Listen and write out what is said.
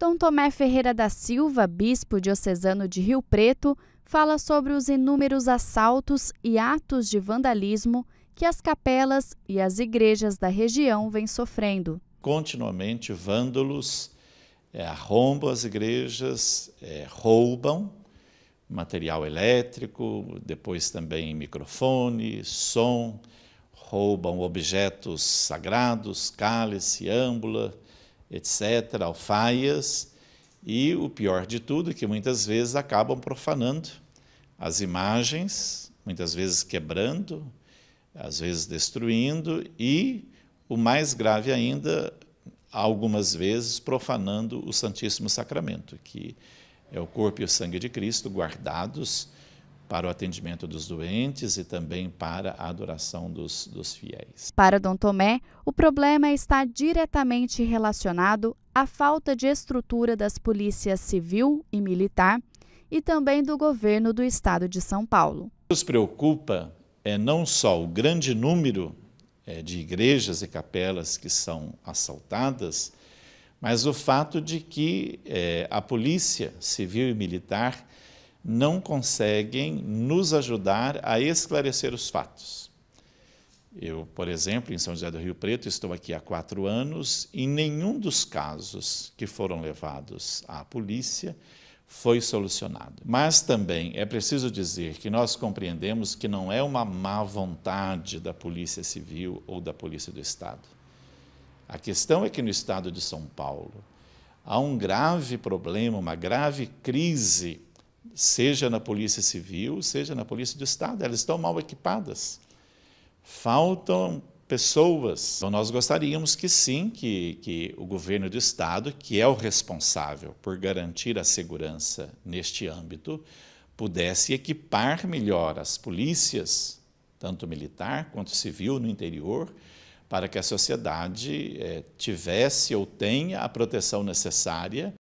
Dom Tomé Ferreira da Silva, bispo diocesano de Rio Preto, fala sobre os inúmeros assaltos e atos de vandalismo que as capelas e as igrejas da região vêm sofrendo. Continuamente, vândalos é, arrombam as igrejas, é, roubam material elétrico, depois também microfone, som, roubam objetos sagrados, cálice, âmbula etc., alfaias, e o pior de tudo, é que muitas vezes acabam profanando as imagens, muitas vezes quebrando, às vezes destruindo, e o mais grave ainda, algumas vezes profanando o Santíssimo Sacramento, que é o corpo e o sangue de Cristo guardados para o atendimento dos doentes e também para a adoração dos, dos fiéis. Para Dom Tomé, o problema está diretamente relacionado à falta de estrutura das polícias civil e militar e também do governo do estado de São Paulo. Nos preocupa é não só o grande número é, de igrejas e capelas que são assaltadas, mas o fato de que é, a polícia civil e militar não conseguem nos ajudar a esclarecer os fatos. Eu, por exemplo, em São José do Rio Preto, estou aqui há quatro anos e nenhum dos casos que foram levados à polícia foi solucionado. Mas também é preciso dizer que nós compreendemos que não é uma má vontade da Polícia Civil ou da Polícia do Estado. A questão é que no estado de São Paulo há um grave problema, uma grave crise seja na Polícia Civil, seja na Polícia do Estado. Elas estão mal equipadas. Faltam pessoas. Então, nós gostaríamos que sim, que, que o governo do Estado, que é o responsável por garantir a segurança neste âmbito, pudesse equipar melhor as polícias, tanto militar quanto civil no interior, para que a sociedade eh, tivesse ou tenha a proteção necessária.